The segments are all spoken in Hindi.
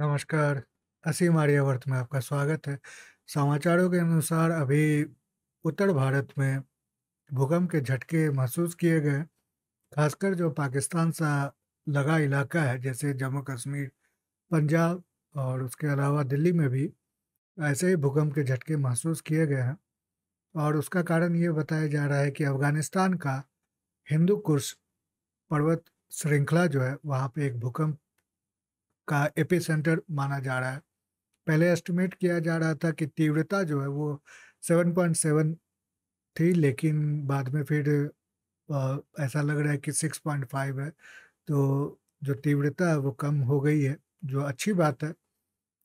नमस्कार, असीम आर्यावर्त में आपका स्वागत है। समाचारों के अनुसार अभी उत्तर भारत में भूकंप के झटके महसूस किए गए। खासकर जो पाकिस्तान सा लगा इलाका है जैसे जम्मू-कश्मीर, पंजाब और उसके अलावा दिल्ली में भी ऐसे ही भूकंप के झटके महसूस किए गए हैं। और उसका कारण ये बताया जा रहा है कि अफ़गानिस्तान का हिंदू कुश पर्वत श्रृंखला जो है वहाँ पे एक भूकंप का सेंटर माना जा रहा है पहले एस्टिमेट किया जा रहा था कि तीव्रता जो है वो 7.7 थी लेकिन बाद में फिर ऐसा लग रहा है कि 6.5 है तो जो तीव्रता है वो कम हो गई है जो अच्छी बात है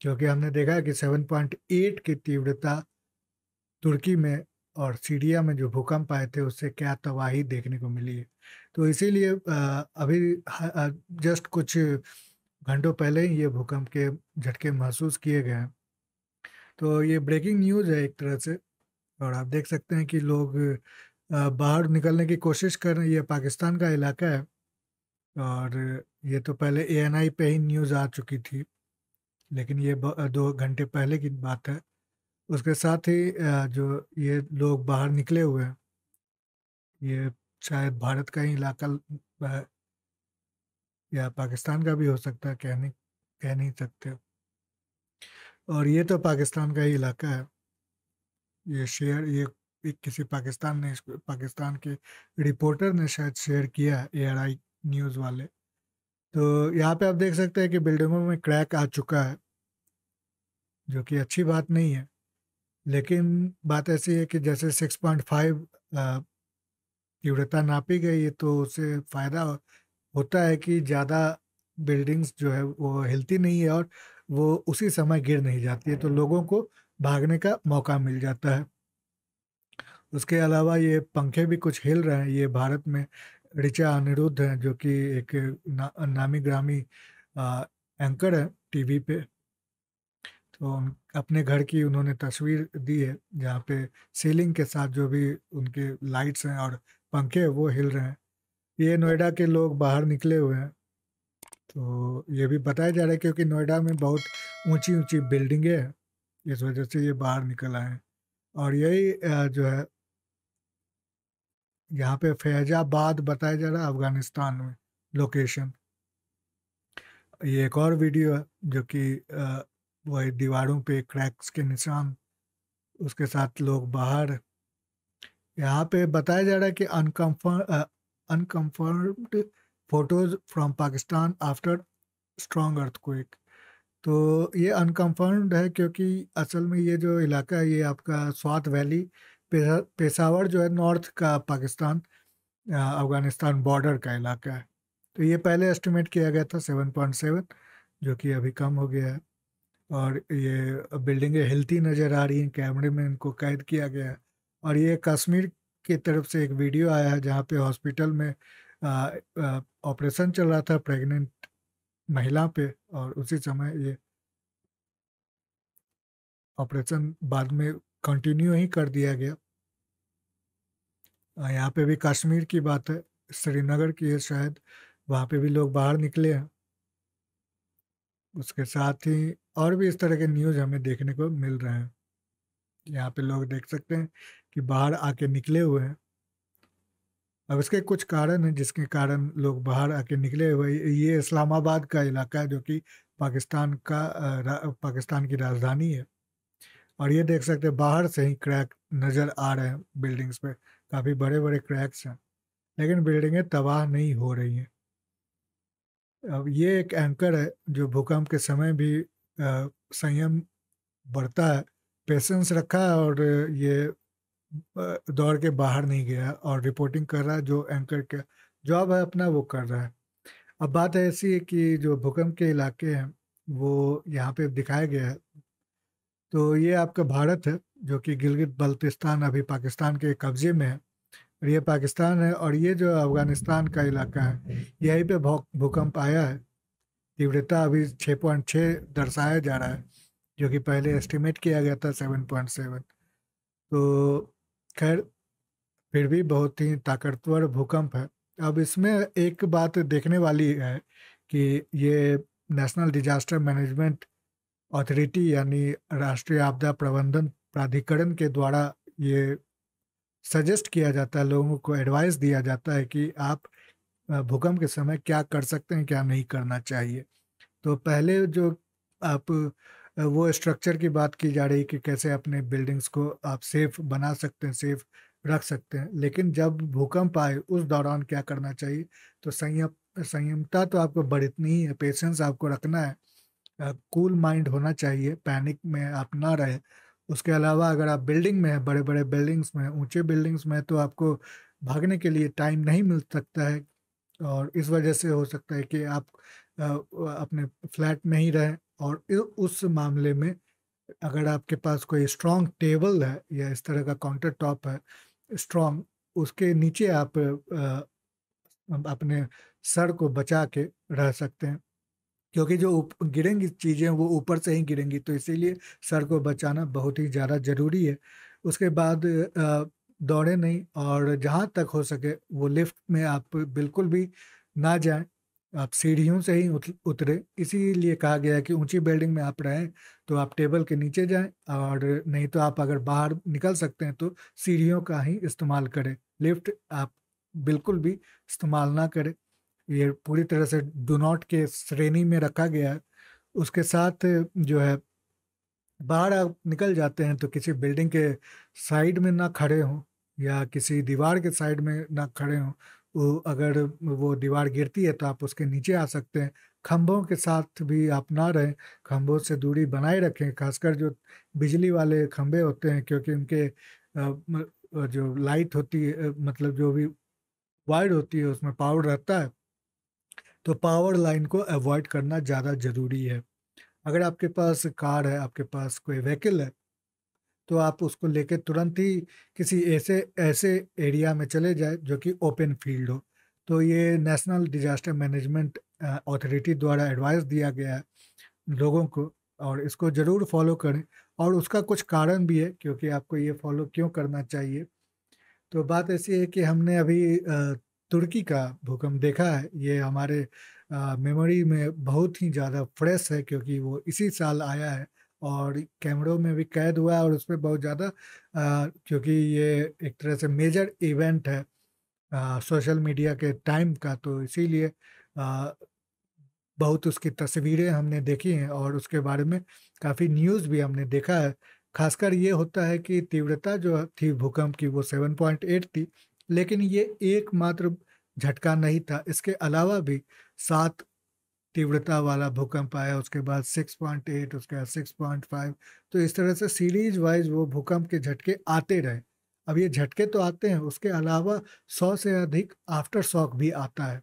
क्योंकि हमने देखा है कि 7.8 की तीव्रता तुर्की में और सीरिया में जो भूकंप आए थे उससे क्या तबाही देखने को मिली है तो इसीलिए अभी जस्ट कुछ घंटों पहले ही ये भूकंप के झटके महसूस किए गए हैं तो ये ब्रेकिंग न्यूज़ है एक तरह से और आप देख सकते हैं कि लोग बाहर निकलने की कोशिश कर रहे हैं ये पाकिस्तान का इलाका है और ये तो पहले ए पे ही न्यूज़ आ चुकी थी लेकिन ये दो घंटे पहले की बात है उसके साथ ही जो ये लोग बाहर निकले हुए हैं ये शायद भारत का ही इलाका या पाकिस्तान का भी हो सकता है कह नहीं कह नहीं सकते और ये तो पाकिस्तान का ही इलाका है ये शेयर ये एक किसी पाकिस्तान ने पाकिस्तान के रिपोर्टर ने शायद शेयर किया है आई न्यूज़ वाले तो यहाँ पे आप देख सकते हैं कि बिल्डिंगों में क्रैक आ चुका है जो कि अच्छी बात नहीं है लेकिन बात ऐसी है कि जैसे 6.5 तीव्रता नापी गई है तो उससे फ़ायदा होता है कि ज़्यादा बिल्डिंग्स जो है वो हिलती नहीं है और वो उसी समय गिर नहीं जाती है तो हाँ। लोगों को भागने का मौका मिल जाता है उसके अलावा ये पंखे भी कुछ हिल रहे हैं ये भारत में ऋचा अनिरुद्ध हैं जो कि एक ना, नामी ग्रामी आ, एंकर है टीवी पे तो अपने घर की उन्होंने तस्वीर दी है जहाँ पे सीलिंग के साथ जो भी उनके लाइट्स हैं और पंखे वो हिल रहे हैं ये नोएडा के लोग बाहर निकले हुए हैं तो ये भी बताया जा रहा है क्योंकि नोएडा में बहुत ऊंची ऊंची बिल्डिंगें हैं इस वजह से ये बाहर निकल आए हैं और यही जो है यहाँ पे फैजाबाद बताया जा रहा है अफगानिस्तान में लोकेशन ये एक और वीडियो है जो कि वही दीवारों पे क्रैक्स के निशान उसके साथ लोग बाहर यहाँ पे बताया जा रहा है कि uncomfort unconfirmed photos from Pakistan after strong earthquake तो ये अनकंफर्म्ड है क्योंकि असल में ये जो इलाका है ये आपका स्वात वैली पेशावर जो है नॉर्थ का पाकिस्तान अफ़गानिस्तान बॉर्डर का इलाका है तो ये पहले एस्टिमेट किया गया था सेवन पॉइंट सेवन जो कि अभी कम हो गया है और ये बिल्डिंगें हिलती नज़र आ रही हैं कैमरे में इनको कैद किया गया है और ये कश्मीर की तरफ से एक वीडियो आया है जहाँ पे हॉस्पिटल में ऑपरेशन चल रहा था प्रेग्नेंट महिला पे और उसी समय ये ऑपरेशन बाद में कंटिन्यू ही कर दिया गया यहाँ पे भी कश्मीर की बात है श्रीनगर की है शायद वहाँ पे भी लोग बाहर निकले हैं उसके साथ ही और भी इस तरह के न्यूज़ हमें देखने को मिल रहे हैं यहाँ पे लोग देख सकते हैं कि बाहर आके निकले हुए हैं अब इसके कुछ कारण हैं जिसके कारण लोग बाहर आके निकले हुए ये इस्लामाबाद का इलाका है जो कि पाकिस्तान का पाकिस्तान की राजधानी है और ये देख सकते हैं बाहर से ही क्रैक नज़र आ रहे हैं बिल्डिंग्स पे काफ़ी बड़े बड़े क्रैक्स हैं लेकिन बिल्डिंगें तबाह नहीं हो रही हैं अब ये एक एंकर है जो भूकंप के समय भी संयम बढ़ता है पेशेंस रखा और ये दौड़ के बाहर नहीं गया और रिपोर्टिंग कर रहा है जो एंकर का जॉब है अपना वो कर रहा है अब बात ऐसी है कि जो भूकंप के इलाके हैं वो यहाँ पे दिखाया गया है तो ये आपका भारत है जो कि गिलगित बल्तिस्तान अभी पाकिस्तान के कब्जे में है और ये पाकिस्तान है और ये जो अफगानिस्तान का इलाका है यहीं पे भूकंप आया है तीव्रता अभी छः दर्शाया जा रहा है जो कि पहले एस्टिमेट किया गया था सेवन पॉइंट सेवन तो खैर फिर भी बहुत ही ताकतवर भूकंप है अब इसमें एक बात देखने वाली है कि ये नेशनल डिजास्टर मैनेजमेंट अथॉरिटी यानी राष्ट्रीय आपदा प्रबंधन प्राधिकरण के द्वारा ये सजेस्ट किया जाता है लोगों को एडवाइस दिया जाता है कि आप भूकंप के समय क्या कर सकते हैं क्या नहीं करना चाहिए तो पहले जो आप वो स्ट्रक्चर की बात की जा रही कि कैसे अपने बिल्डिंग्स को आप सेफ बना सकते हैं सेफ रख सकते हैं लेकिन जब भूकंप आए उस दौरान क्या करना चाहिए तो संयम संयमता तो आपको बरतनी ही है पेशेंस आपको रखना है कूल माइंड होना चाहिए पैनिक में आप ना रहे उसके अलावा अगर आप बिल्डिंग में हैं बड़े बड़े बिल्डिंग्स में ऊंचे बिल्डिंग्स में तो आपको भागने के लिए टाइम नहीं मिल सकता है और इस वजह से हो सकता है कि आप अपने फ्लैट में ही रहें और उस मामले में अगर आपके पास कोई स्ट्रॉन्ग टेबल है या इस तरह का काउंटर टॉप है स्ट्रॉन्ग उसके नीचे आप अपने सर को बचा के रह सकते हैं क्योंकि जो गिरेंगी चीज़ें वो ऊपर से ही गिरेंगी तो इसीलिए सर को बचाना बहुत ही ज़्यादा ज़रूरी है उसके बाद दौड़े नहीं और जहाँ तक हो सके वो लिफ्ट में आप बिल्कुल भी ना जाएं आप सीढ़ियों से ही उतरे इसीलिए कहा गया है कि ऊंची बिल्डिंग में आप रहें तो आप टेबल के नीचे जाएं और नहीं तो आप अगर बाहर निकल सकते हैं तो सीढ़ियों का ही इस्तेमाल करें लिफ्ट आप बिल्कुल भी इस्तेमाल ना करें ये पूरी तरह से डू नॉट के श्रेणी में रखा गया है उसके साथ जो है बाहर आप निकल जाते हैं तो किसी बिल्डिंग के साइड में ना खड़े हों या किसी दीवार के साइड में ना खड़े हों अगर वो दीवार गिरती है तो आप उसके नीचे आ सकते हैं खम्भों के साथ भी आप ना रहें खंभों से दूरी बनाए रखें खासकर जो बिजली वाले खम्भे होते हैं क्योंकि उनके जो लाइट होती है मतलब जो भी वायर होती है उसमें पावर रहता है तो पावर लाइन को अवॉइड करना ज़्यादा ज़रूरी है अगर आपके पास कार है आपके पास कोई व्हीकल है तो आप उसको लेके तुरंत ही किसी ऐसे ऐसे एरिया में चले जाए जो कि ओपन फील्ड हो तो ये नेशनल डिजास्टर मैनेजमेंट अथॉरिटी द्वारा एडवाइस दिया गया है लोगों को और इसको ज़रूर फॉलो करें और उसका कुछ कारण भी है क्योंकि आपको ये फॉलो क्यों करना चाहिए तो बात ऐसी है कि हमने अभी तुर्की का भूकंप देखा है ये हमारे मेमोरी में बहुत ही ज़्यादा फ्रेश है क्योंकि वो इसी साल आया है और कैमरों में भी कैद हुआ और उस पर बहुत ज़्यादा क्योंकि ये एक तरह से मेजर इवेंट है आ, सोशल मीडिया के टाइम का तो इसीलिए बहुत उसकी तस्वीरें हमने देखी हैं और उसके बारे में काफ़ी न्यूज़ भी हमने देखा है खासकर ये होता है कि तीव्रता जो थी भूकंप की वो 7.8 थी लेकिन ये एकमात्र झटका नहीं था इसके अलावा भी सात तीव्रता वाला भूकंप आया उसके बाद 6.8 उसके बाद 6.5 तो इस तरह से सीरीज वाइज वो भूकंप के झटके आते रहे अब ये झटके तो आते हैं उसके अलावा सौ से अधिक आफ्टर शॉक भी आता है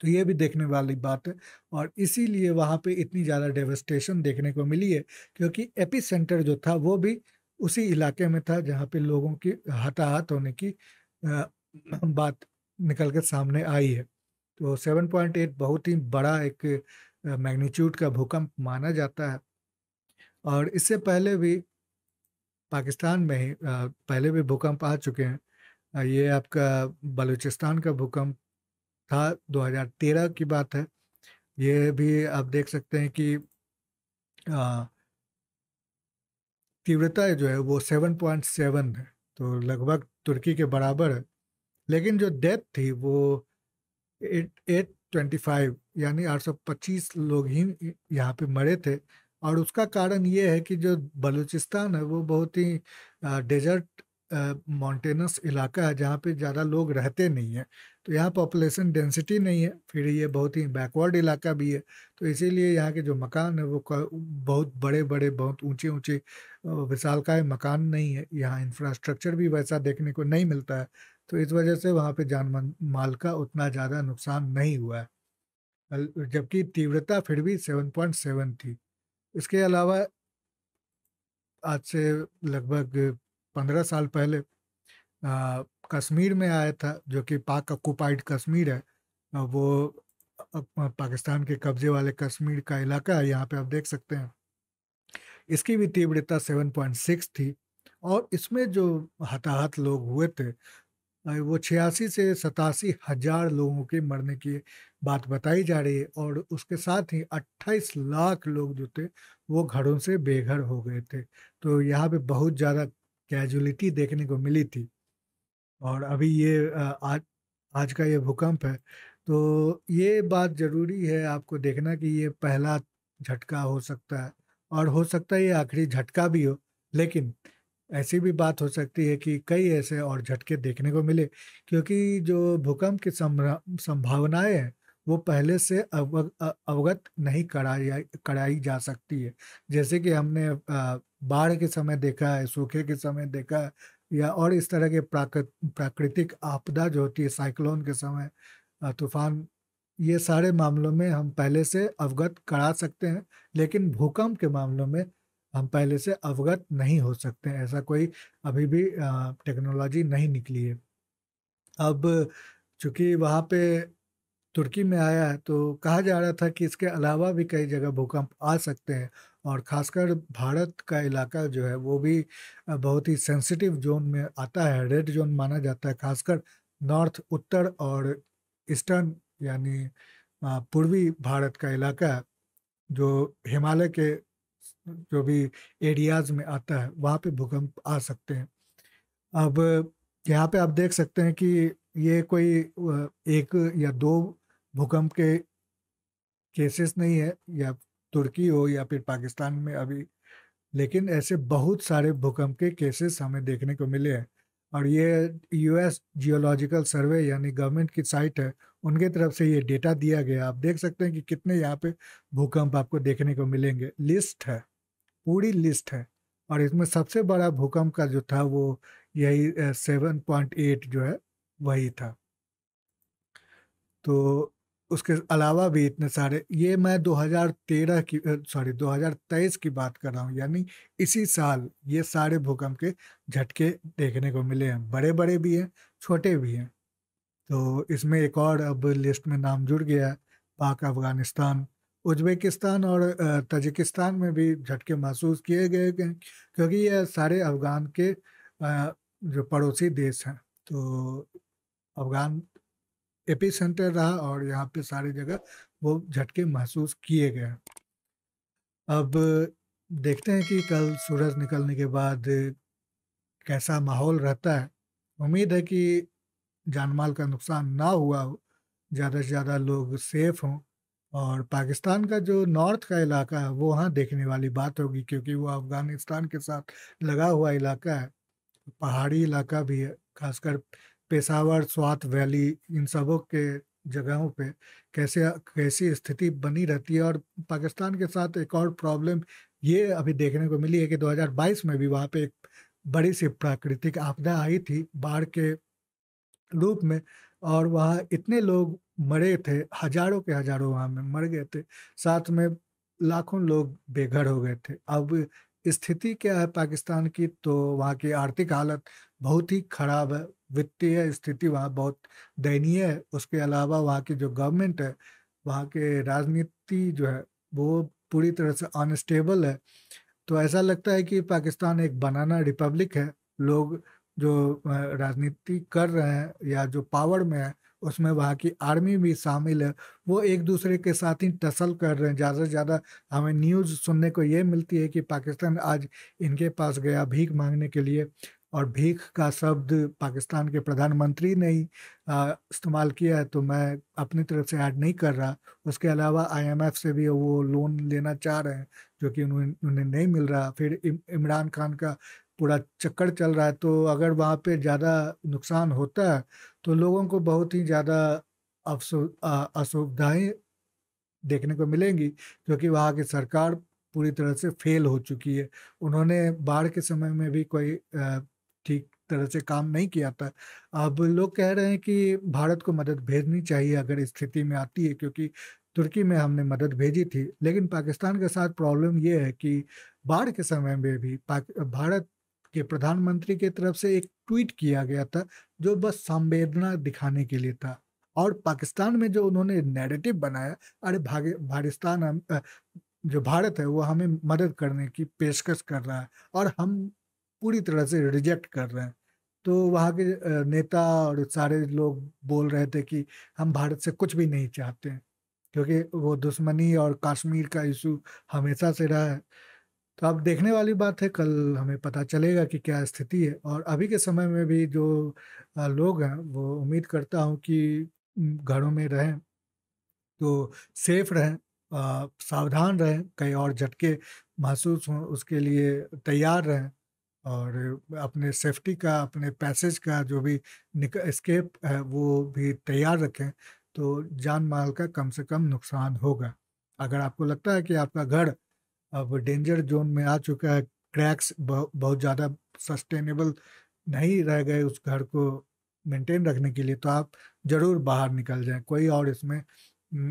तो ये भी देखने वाली बात है और इसीलिए वहाँ पे इतनी ज़्यादा डेवस्टेशन देखने को मिली है क्योंकि एपी सेंटर जो था वो भी उसी इलाके में था जहाँ पे लोगों की हताहत होने की बात निकल कर सामने आई है तो 7.8 बहुत ही बड़ा एक मैग्नीट्यूड का भूकंप माना जाता है और इससे पहले भी पाकिस्तान में ही पहले भी भूकंप आ चुके हैं ये आपका बलूचिस्तान का भूकंप था 2013 की बात है ये भी आप देख सकते हैं कि तीव्रता जो है वो 7.7 है तो लगभग तुर्की के बराबर है लेकिन जो डेथ थी वो एट एट ट्वेंटी फाइव यानी आठ सौ पच्चीस लोग ही यहाँ पे मरे थे और उसका कारण ये है कि जो बलूचिस्तान है वो बहुत ही डेजर्ट माउंटेनस इलाका है जहाँ पे ज़्यादा लोग रहते नहीं हैं तो यहाँ पॉपुलेशन डेंसिटी नहीं है फिर ये बहुत ही बैकवर्ड इलाका भी है तो इसीलिए यहाँ के जो मकान है वो बहुत बड़े बड़े बहुत ऊंचे ऊंचे विशालकाय मकान नहीं है यहाँ इंफ्रास्ट्रक्चर भी वैसा देखने को नहीं मिलता है तो इस वजह से वहाँ पे जान माल का उतना ज़्यादा नुकसान नहीं हुआ है जबकि तीव्रता फिर भी 7.7 थी इसके अलावा आज से लगभग 15 साल पहले आ, कश्मीर में आया था जो कि पाक ऑक्यूपाइड कश्मीर है वो पाकिस्तान के कब्जे वाले कश्मीर का इलाका है यहाँ पे आप देख सकते हैं इसकी भी तीव्रता 7.6 थी और इसमें जो हताहत लोग हुए थे वो छियासी से सतासी हजार लोगों के मरने की बात बताई जा रही है और उसके साथ ही 28 लाख लोग जो थे वो घरों से बेघर हो गए थे तो यहाँ पे बहुत ज़्यादा कैजुअलिटी देखने को मिली थी और अभी ये आज आज का ये भूकंप है तो ये बात ज़रूरी है आपको देखना कि ये पहला झटका हो सकता है और हो सकता है ये आखिरी झटका भी हो लेकिन ऐसी भी बात हो सकती है कि कई ऐसे और झटके देखने को मिले क्योंकि जो भूकंप की संभावनाएं हैं वो पहले से अवगत नहीं कराई कराई जा सकती है जैसे कि हमने बाढ़ के समय देखा है सूखे के समय देखा है या और इस तरह के प्राकृत प्राकृतिक आपदा जो होती है साइक्लोन के समय तूफान ये सारे मामलों में हम पहले से अवगत करा सकते हैं लेकिन भूकंप के मामलों में हम पहले से अवगत नहीं हो सकते ऐसा कोई अभी भी टेक्नोलॉजी नहीं निकली है अब चूंकि वहाँ पे तुर्की में आया है तो कहा जा रहा था कि इसके अलावा भी कई जगह भूकंप आ सकते हैं और खासकर भारत का इलाका जो है वो भी बहुत ही सेंसिटिव जोन में आता है रेड जोन माना जाता है खासकर नॉर्थ उत्तर और ईस्टर्न यानी पूर्वी भारत का इलाका जो हिमालय के जो भी एरियाज में आता है वहाँ पे भूकंप आ सकते हैं अब यहाँ पे आप देख सकते हैं कि ये कोई एक या दो भूकंप के केसेस नहीं है या तुर्की हो या फिर पाकिस्तान में अभी लेकिन ऐसे बहुत सारे भूकंप के केसेस हमें देखने को मिले हैं और ये यूएस जियोलॉजिकल सर्वे यानी गवर्नमेंट की साइट है उनके तरफ से ये डेटा दिया गया आप देख सकते हैं कि कितने यहाँ पे भूकंप आपको देखने को मिलेंगे लिस्ट है पूरी लिस्ट है और इसमें सबसे बड़ा भूकंप का जो था वो यही सेवन पॉइंट एट जो है वही था तो उसके अलावा भी इतने सारे ये मैं 2013 की सॉरी 2023 की बात कर रहा हूँ यानी इसी साल ये सारे भूकंप के झटके देखने को मिले हैं बड़े बड़े भी हैं छोटे भी हैं तो इसमें एक और अब लिस्ट में नाम जुड़ गया है पाक अफगानिस्तान उज्बेकिस्तान और तजिकिस्तान में भी झटके महसूस किए गए हैं क्योंकि ये सारे अफगान के जो पड़ोसी देश हैं तो अफगान एपी सेंटर रहा और यहाँ पे सारी जगह वो झटके महसूस किए गए अब देखते हैं कि कल सूरज निकलने के बाद कैसा माहौल रहता है उम्मीद है कि जानमाल का नुकसान ना हुआ हो ज़्यादा से ज़्यादा लोग सेफ हों और पाकिस्तान का जो नॉर्थ का इलाका है वो वहाँ देखने वाली बात होगी क्योंकि वो अफ़गानिस्तान के साथ लगा हुआ इलाका है पहाड़ी इलाका भी है खासकर पेशावर स्वात वैली इन सबों के जगहों पे कैसे कैसी स्थिति बनी रहती है और पाकिस्तान के साथ एक और प्रॉब्लम ये अभी देखने को मिली है कि 2022 में भी वहाँ पे एक बड़ी सी प्राकृतिक आपदा आई थी बाढ़ के रूप में और वहाँ इतने लोग मरे थे हजारों के हजारों वहाँ में मर गए थे साथ में लाखों लोग बेघर हो गए थे अब स्थिति क्या है पाकिस्तान की तो वहाँ की आर्थिक हालत बहुत ही खराब है वित्तीय स्थिति वहाँ बहुत दयनीय है उसके अलावा वहाँ की जो गवर्नमेंट है वहाँ के राजनीति जो है वो पूरी तरह से अनस्टेबल है तो ऐसा लगता है कि पाकिस्तान एक बनाना रिपब्लिक है लोग जो राजनीति कर रहे हैं या जो पावर में है उसमें वहाँ की आर्मी भी शामिल है वो एक दूसरे के साथ ही टसल कर रहे हैं ज़्यादा से ज़्यादा हमें न्यूज़ सुनने को ये मिलती है कि पाकिस्तान आज इनके पास गया भीख मांगने के लिए और भीख का शब्द पाकिस्तान के प्रधानमंत्री ने ही इस्तेमाल किया है तो मैं अपनी तरफ से ऐड नहीं कर रहा उसके अलावा आईएमएफ से भी वो लोन लेना चाह रहे हैं जो कि उन्हें उन्हें नहीं मिल रहा फिर इमरान खान का पूरा चक्कर चल रहा है तो अगर वहाँ पे ज़्यादा नुकसान होता है तो लोगों को बहुत ही ज़्यादा असुविधाएँ देखने को मिलेंगी क्योंकि वहाँ की सरकार पूरी तरह से फेल हो चुकी है उन्होंने बाढ़ के समय में भी कोई ठीक तरह से काम नहीं किया था अब लोग कह रहे हैं कि भारत को मदद भेजनी चाहिए अगर स्थिति में आती है क्योंकि तुर्की में हमने मदद भेजी थी लेकिन पाकिस्तान के साथ प्रॉब्लम यह है कि बाढ़ के समय में भी भारत के प्रधानमंत्री के तरफ से एक ट्वीट किया गया था जो बस संवेदना दिखाने के लिए था और पाकिस्तान में जो उन्होंने नैरेटिव बनाया अरे भागे पाकिस्तान जो भारत है वो हमें मदद करने की पेशकश कर रहा है और हम पूरी तरह से रिजेक्ट कर रहे हैं तो वहाँ के नेता और सारे लोग बोल रहे थे कि हम भारत से कुछ भी नहीं चाहते हैं क्योंकि वो दुश्मनी और कश्मीर का इशू हमेशा से रहा है तो अब देखने वाली बात है कल हमें पता चलेगा कि क्या स्थिति है और अभी के समय में भी जो लोग हैं वो उम्मीद करता हूँ कि घरों में रहें तो सेफ रहें सावधान रहें कई और झटके महसूस हों उसके लिए तैयार रहें और अपने सेफ्टी का अपने पैसेज का जो भी स्केप है वो भी तैयार रखें तो जान माल का कम से कम नुकसान होगा अगर आपको लगता है कि आपका घर अब डेंजर जोन में आ चुका है क्रैक्स बहुत ज़्यादा सस्टेनेबल नहीं रह गए उस घर को मेंटेन रखने के लिए तो आप ज़रूर बाहर निकल जाएं कोई और इसमें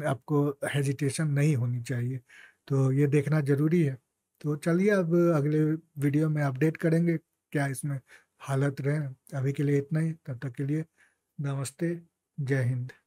आपको हेजिटेशन नहीं होनी चाहिए तो ये देखना ज़रूरी है तो चलिए अब अगले वीडियो में अपडेट करेंगे क्या इसमें हालत रहे अभी के लिए इतना ही तब तक के लिए नमस्ते जय हिंद